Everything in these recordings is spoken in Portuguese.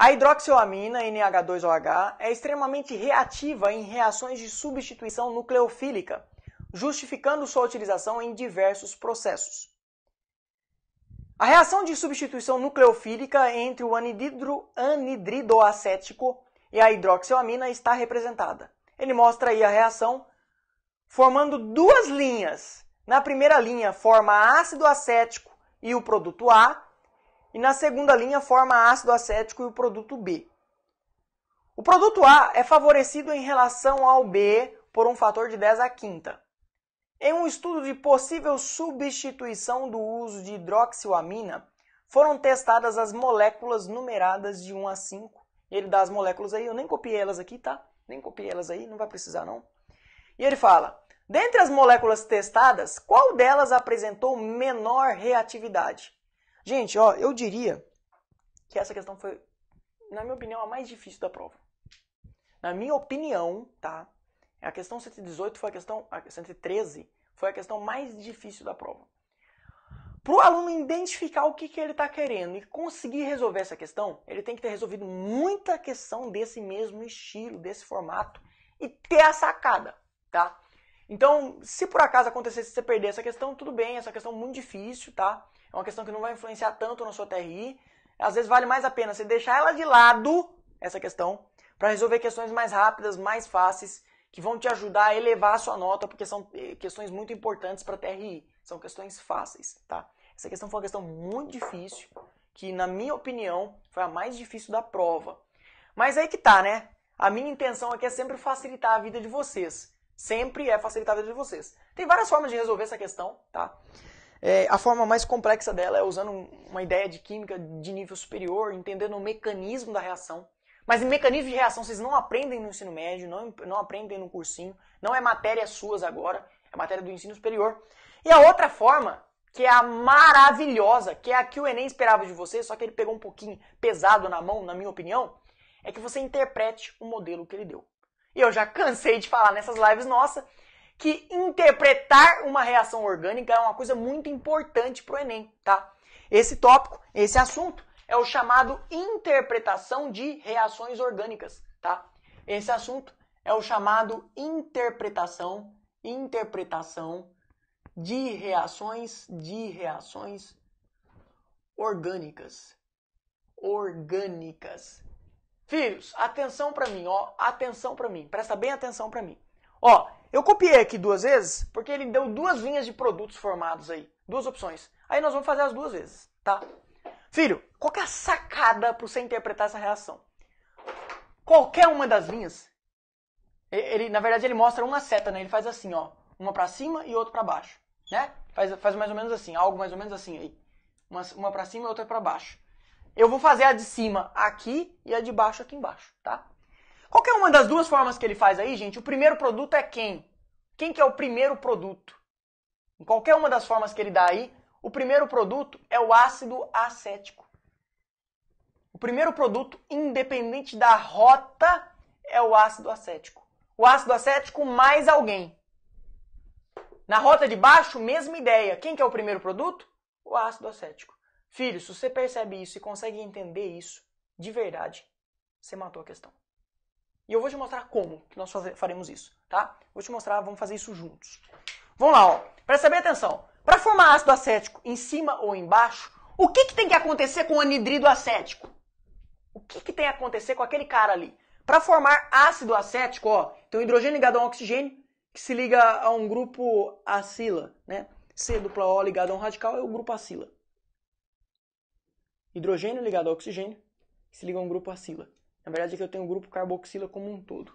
A hidroxilamina, NH2OH, é extremamente reativa em reações de substituição nucleofílica, justificando sua utilização em diversos processos. A reação de substituição nucleofílica entre o anidro, anidrido acético e a hidroxilamina está representada. Ele mostra aí a reação formando duas linhas. Na primeira linha forma ácido acético e o produto A, e na segunda linha forma ácido acético e o produto B. O produto A é favorecido em relação ao B por um fator de 10 à quinta. Em um estudo de possível substituição do uso de hidroxilamina, foram testadas as moléculas numeradas de 1 a 5. Ele dá as moléculas aí, eu nem copiei elas aqui, tá? Nem copiei elas aí, não vai precisar não. E ele fala: dentre as moléculas testadas, qual delas apresentou menor reatividade? Gente, ó, eu diria que essa questão foi, na minha opinião, a mais difícil da prova. Na minha opinião, tá? A questão 118 foi a questão. A 113 foi a questão mais difícil da prova. Para o aluno identificar o que, que ele está querendo e conseguir resolver essa questão, ele tem que ter resolvido muita questão desse mesmo estilo, desse formato e ter a sacada, tá? Então, se por acaso acontecesse você perder essa questão, tudo bem, essa questão é muito difícil, tá? é uma questão que não vai influenciar tanto na sua TRI. Às vezes vale mais a pena você deixar ela de lado, essa questão, para resolver questões mais rápidas, mais fáceis, que vão te ajudar a elevar a sua nota, porque são eh, questões muito importantes para a TRI. São questões fáceis, tá? Essa questão foi uma questão muito difícil, que na minha opinião foi a mais difícil da prova. Mas aí que tá, né? A minha intenção aqui é sempre facilitar a vida de vocês. Sempre é facilitar a vida de vocês. Tem várias formas de resolver essa questão, tá? É, a forma mais complexa dela é usando uma ideia de química de nível superior, entendendo o mecanismo da reação. Mas em mecanismo de reação vocês não aprendem no ensino médio, não, não aprendem no cursinho, não é matéria suas agora, é matéria do ensino superior. E a outra forma, que é a maravilhosa, que é a que o Enem esperava de você, só que ele pegou um pouquinho pesado na mão, na minha opinião, é que você interprete o modelo que ele deu. E eu já cansei de falar nessas lives nossa que interpretar uma reação orgânica é uma coisa muito importante para o Enem, tá? Esse tópico, esse assunto, é o chamado interpretação de reações orgânicas, tá? Esse assunto é o chamado interpretação, interpretação de reações, de reações orgânicas, orgânicas. Filhos, atenção para mim, ó, atenção para mim, presta bem atenção para mim. Ó, eu copiei aqui duas vezes porque ele deu duas linhas de produtos formados aí, duas opções. Aí nós vamos fazer as duas vezes, tá? Filho, qual é a sacada para você interpretar essa reação? Qualquer uma das linhas, ele, na verdade ele mostra uma seta, né? Ele faz assim, ó, uma para cima e outra para baixo, né? Faz, faz mais ou menos assim, algo mais ou menos assim aí, uma, uma para cima e outra para baixo. Eu vou fazer a de cima aqui e a de baixo aqui embaixo, tá? Qualquer é uma das duas formas que ele faz aí, gente, o primeiro produto é quem? Quem que é o primeiro produto? Em qualquer uma das formas que ele dá aí, o primeiro produto é o ácido acético. O primeiro produto, independente da rota, é o ácido acético. O ácido acético mais alguém. Na rota de baixo, mesma ideia. Quem que é o primeiro produto? O ácido acético. Filho, se você percebe isso e consegue entender isso, de verdade, você matou a questão. E eu vou te mostrar como que nós faremos isso, tá? Vou te mostrar, vamos fazer isso juntos. Vamos lá, ó. Presta bem atenção. Para formar ácido acético em cima ou embaixo, o que, que tem que acontecer com o anidrido acético? O que, que tem que acontecer com aquele cara ali? Para formar ácido acético, ó, tem o hidrogênio ligado a um oxigênio que se liga a um grupo acila, né? C dupla O ligado a um radical é o grupo acila. Hidrogênio ligado ao oxigênio se liga a um grupo acila. Na verdade, aqui é eu tenho o grupo carboxila como um todo.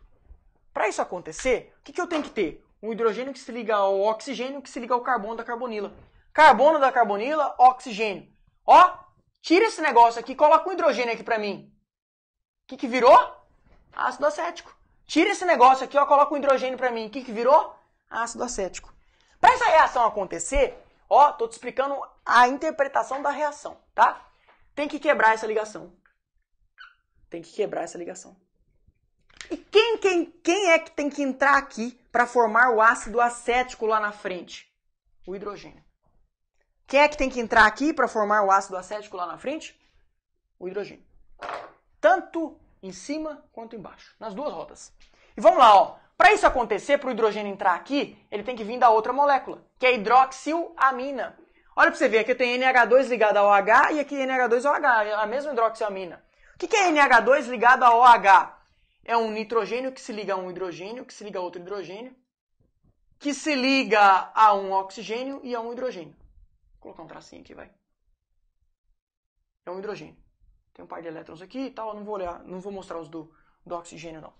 Para isso acontecer, o que, que eu tenho que ter? Um hidrogênio que se liga ao oxigênio que se liga ao carbono da carbonila. Carbono da carbonila, oxigênio. Ó, tira esse negócio aqui, coloca um hidrogênio aqui para mim. O que, que virou? Ácido acético. Tira esse negócio aqui, ó, coloca um hidrogênio para mim. O que, que virou? Ácido acético. Para essa reação acontecer, ó, tô te explicando a interpretação da reação, tá? Tem que quebrar essa ligação. Tem que quebrar essa ligação. E quem, quem, quem é que tem que entrar aqui para formar o ácido acético lá na frente? O hidrogênio. Quem é que tem que entrar aqui para formar o ácido acético lá na frente? O hidrogênio. Tanto em cima quanto embaixo, nas duas rodas. E vamos lá, ó. Para isso acontecer, para o hidrogênio entrar aqui, ele tem que vir da outra molécula, que é hidroxilamina. Olha para você ver, aqui tem NH2 ligado ao H e aqui NH2 OH, é a mesma hidroxilamina que, que é NH2 ligado a OH? É um nitrogênio que se liga a um hidrogênio, que se liga a outro hidrogênio, que se liga a um oxigênio e a um hidrogênio. Vou colocar um tracinho aqui, vai. É um hidrogênio. Tem um par de elétrons aqui e tal, eu não vou olhar, não vou mostrar os do, do oxigênio, não.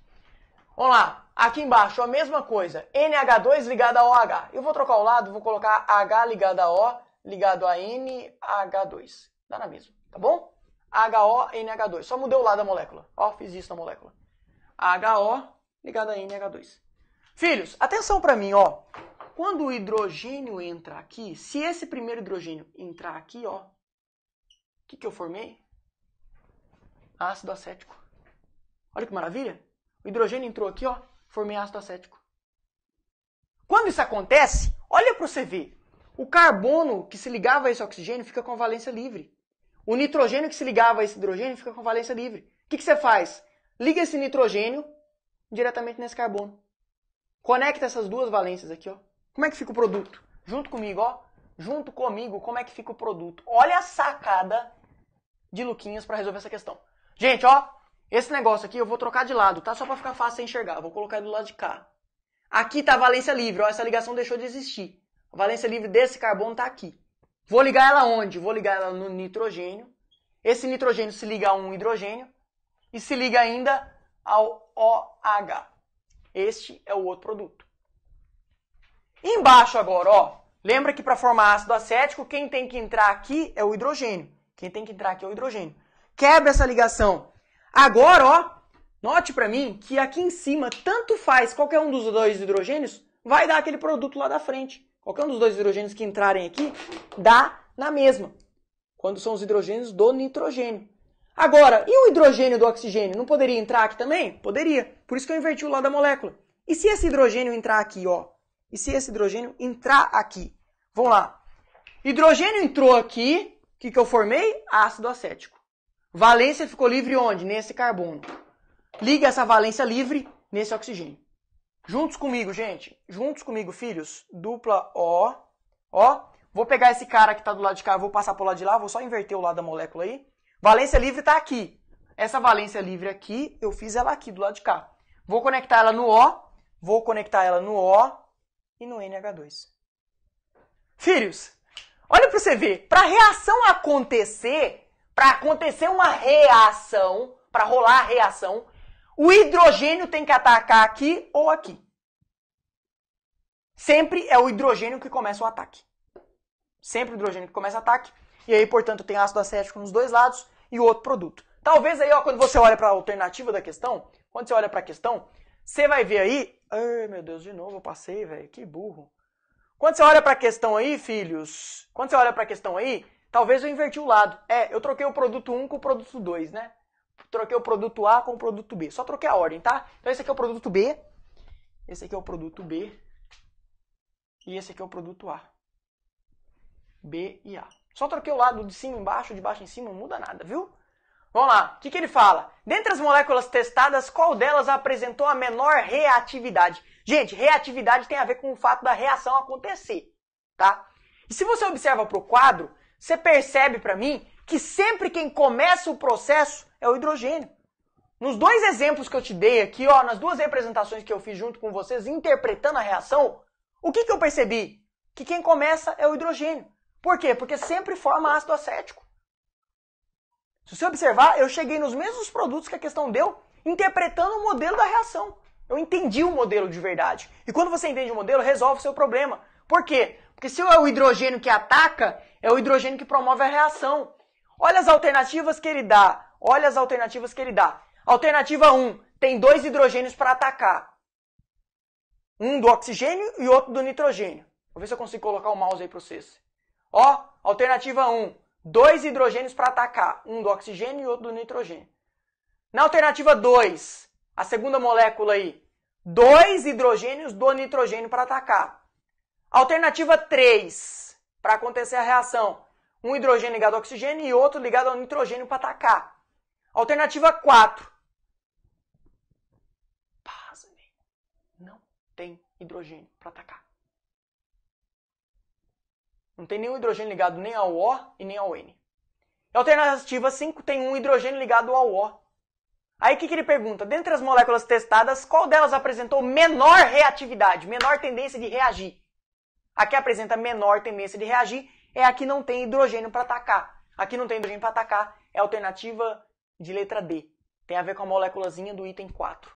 Vamos lá, aqui embaixo a mesma coisa, NH2 ligado a OH. Eu vou trocar o lado, vou colocar H ligado a O ligado a NH2. Dá na mesma, tá bom? HO nh 2 Só mudei o lado da molécula. Ó, fiz isso na molécula. HO ligado a NH2. Filhos, atenção para mim, ó. Quando o hidrogênio entra aqui, se esse primeiro hidrogênio entrar aqui, ó, o que, que eu formei? Ácido acético. Olha que maravilha. O hidrogênio entrou aqui, ó, formei ácido acético. Quando isso acontece, olha para você ver. O carbono que se ligava a esse oxigênio fica com a valência livre. O nitrogênio que se ligava a esse hidrogênio fica com valência livre. O que, que você faz? Liga esse nitrogênio diretamente nesse carbono. Conecta essas duas valências aqui, ó. Como é que fica o produto? Junto comigo, ó. Junto comigo, como é que fica o produto? Olha a sacada de Luquinhas para resolver essa questão. Gente, ó, esse negócio aqui eu vou trocar de lado, tá? Só para ficar fácil de enxergar. vou colocar do lado de cá. Aqui tá a valência livre, ó. Essa ligação deixou de existir. A valência livre desse carbono tá aqui. Vou ligar ela onde? Vou ligar ela no nitrogênio. Esse nitrogênio se liga a um hidrogênio e se liga ainda ao OH. Este é o outro produto. Embaixo agora, ó, lembra que para formar ácido acético, quem tem que entrar aqui é o hidrogênio. Quem tem que entrar aqui é o hidrogênio. Quebra essa ligação. Agora, ó, note para mim que aqui em cima, tanto faz qualquer um dos dois hidrogênios, vai dar aquele produto lá da frente. Qualquer um dos dois hidrogênios que entrarem aqui dá na mesma, quando são os hidrogênios do nitrogênio. Agora, e o hidrogênio do oxigênio? Não poderia entrar aqui também? Poderia. Por isso que eu inverti o lado da molécula. E se esse hidrogênio entrar aqui, ó? E se esse hidrogênio entrar aqui? Vamos lá. Hidrogênio entrou aqui, o que, que eu formei? Ácido acético. Valência ficou livre onde? Nesse carbono. Liga essa valência livre nesse oxigênio. Juntos comigo, gente. Juntos comigo, filhos. Dupla O. Ó. Vou pegar esse cara que está do lado de cá, vou passar para o lado de lá, vou só inverter o lado da molécula aí. Valência livre está aqui. Essa valência livre aqui, eu fiz ela aqui do lado de cá. Vou conectar ela no O, vou conectar ela no O e no NH2. Filhos, olha para você ver. Para a reação acontecer, para acontecer uma reação, para rolar a reação, o hidrogênio tem que atacar aqui ou aqui. Sempre é o hidrogênio que começa o ataque. Sempre o hidrogênio que começa o ataque. E aí, portanto, tem ácido acético nos dois lados e o outro produto. Talvez aí, ó, quando você olha para a alternativa da questão, quando você olha para a questão, você vai ver aí. Ai, meu Deus, de novo eu passei, velho. Que burro. Quando você olha para a questão aí, filhos, quando você olha para a questão aí, talvez eu inverti o lado. É, eu troquei o produto 1 com o produto 2, né? troquei o produto A com o produto B. Só troquei a ordem, tá? Então esse aqui é o produto B, esse aqui é o produto B e esse aqui é o produto A. B e A. Só troquei o lado de cima embaixo, de baixo em cima, não muda nada, viu? Vamos lá, o que, que ele fala? Dentre as moléculas testadas, qual delas apresentou a menor reatividade? Gente, reatividade tem a ver com o fato da reação acontecer, tá? E se você observa para o quadro, você percebe para mim que sempre quem começa o processo é o hidrogênio. Nos dois exemplos que eu te dei aqui, ó, nas duas representações que eu fiz junto com vocês, interpretando a reação, o que, que eu percebi? Que quem começa é o hidrogênio. Por quê? Porque sempre forma ácido acético. Se você observar, eu cheguei nos mesmos produtos que a questão deu, interpretando o modelo da reação. Eu entendi o modelo de verdade. E quando você entende o modelo, resolve o seu problema. Por quê? Porque se é o hidrogênio que ataca, é o hidrogênio que promove a reação. Olha as alternativas que ele dá. Olha as alternativas que ele dá. Alternativa 1, tem dois hidrogênios para atacar. Um do oxigênio e outro do nitrogênio. Vou ver se eu consigo colocar o mouse aí para vocês. Ó, alternativa 1, dois hidrogênios para atacar. Um do oxigênio e outro do nitrogênio. Na alternativa 2, a segunda molécula aí, dois hidrogênios do nitrogênio para atacar. Alternativa 3, para acontecer a reação, um hidrogênio ligado ao oxigênio e outro ligado ao nitrogênio para atacar. Alternativa 4. Pasmem. Não tem hidrogênio para atacar. Não tem nenhum hidrogênio ligado nem ao O e nem ao N. Alternativa 5 tem um hidrogênio ligado ao O. Aí o que, que ele pergunta? Dentre as moléculas testadas, qual delas apresentou menor reatividade, menor tendência de reagir? A que apresenta menor tendência de reagir é a que não tem hidrogênio para atacar. Aqui não tem hidrogênio para atacar é a alternativa de letra D. Tem a ver com a moléculazinha do item 4.